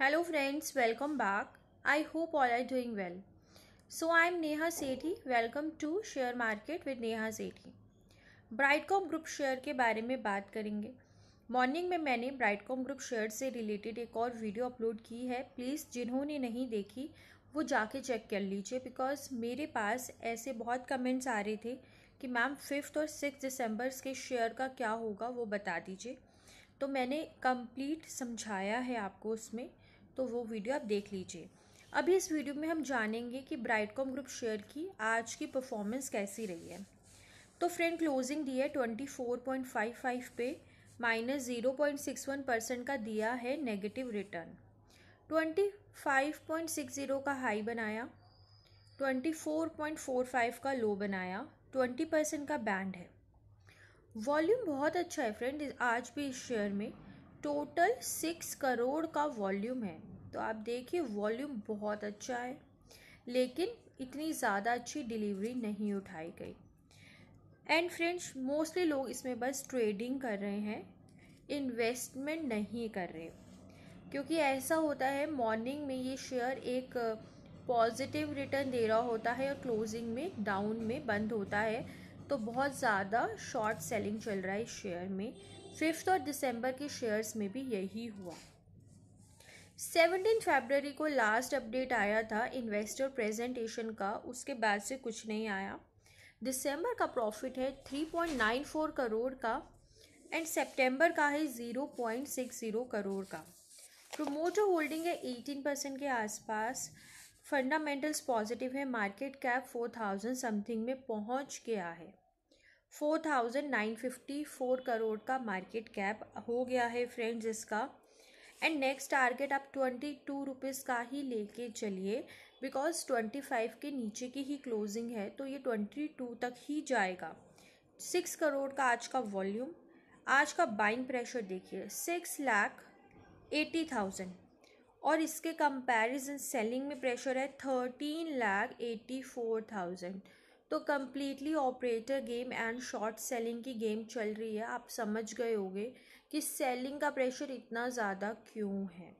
hello friends welcome back I hope all are doing well so I am Neha Sethi welcome to share market with Neha Sethi Brightcom group share के बारे में बात करेंगे morning में मैंने Brightcom group share से related एक और वीडियो अपलोड की है प्लीज़ जिन्होंने नहीं देखी वो जाके चेक कर लीजिए बिकॉज मेरे पास ऐसे बहुत कमेंट्स आ रहे थे कि मैम फिफ्थ और सिक्स दिसंबर के शेयर का क्या होगा वो बता दीजिए तो मैंने कंप्लीट समझाया है आपको उसमें तो वो वीडियो आप देख लीजिए अभी इस वीडियो में हम जानेंगे कि ब्राइटकॉम ग्रुप शेयर की आज की परफॉर्मेंस कैसी रही है तो फ्रेंड क्लोजिंग दी है twenty four point five five पे minus zero point six one percent का दिया है negative return twenty five point six zero का हाई बनाया twenty four point four five का लो बनाया ट्वेंटी परसेंट का बैंड है वॉल्यूम बहुत अच्छा है फ्रेंड आज भी इस शेयर में टोटल सिक्स करोड़ का वॉल्यूम है तो आप देखिए वॉल्यूम बहुत अच्छा है लेकिन इतनी ज़्यादा अच्छी डिलीवरी नहीं उठाई गई एंड फ्रेंड्स मोस्टली लोग इसमें बस ट्रेडिंग कर रहे हैं इन्वेस्टमेंट नहीं कर रहे क्योंकि ऐसा होता है मॉर्निंग में ये शेयर एक पॉजिटिव रिटर्न दे रहा होता है और क्लोजिंग में डाउन में बंद होता है तो बहुत ज़्यादा शॉर्ट सेलिंग चल रहा है इस शेयर में फिफ्थ और दिसंबर के शेयर्स में भी यही हुआ सेवनटीन फरवरी को लास्ट अपडेट आया था इन्वेस्टर प्रेजेंटेशन का उसके बाद से कुछ नहीं आया दिसंबर का प्रॉफिट है three point nine four crore का एंड सेप्टेम्बर का है zero point six zero crore का प्रोमोटर होल्डिंग है एटीन परसेंट के आसपास फंडामेंटल्स पॉजिटिव है market cap four thousand something में पहुंच गया है फ़ोर करोड़ का मार्केट कैप हो गया है फ्रेंड्स इसका एंड नेक्स्ट टारगेट आप ट्वेंटी टू रुपीज़ का ही लेके चलिए बिकॉज ट्वेंटी फाइव के नीचे की ही क्लोजिंग है तो ये ट्वेंटी टू तक ही जाएगा सिक्स करोड़ का आज का वॉल्यूम आज का बाइंग प्रेशर देखिए सिक्स लाख एटी थाउजेंड और इसके कंपैरिजन सेलिंग में प्रेशर है thirteen lakh eighty four thousand तो completely operator game and short selling की गेम चल रही है आप समझ गए होगे कि सेलिंग का प्रेशर इतना ज़्यादा क्यों है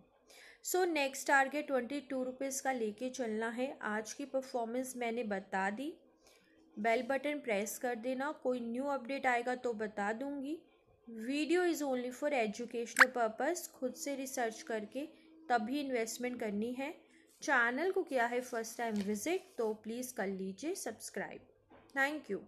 so next target twenty two rupees का लेके चलना है आज की परफॉर्मेंस मैंने बता दी बेल बटन प्रेस कर देना कोई न्यू अपडेट आएगा तो बता दूंगी video is only for educational purpose खुद से रिसर्च करके तभी इन्वेस्टमेंट करनी है चैनल को किया है फर्स्ट टाइम विजिट तो प्लीज़ कर लीजिए सब्सक्राइब थैंक यू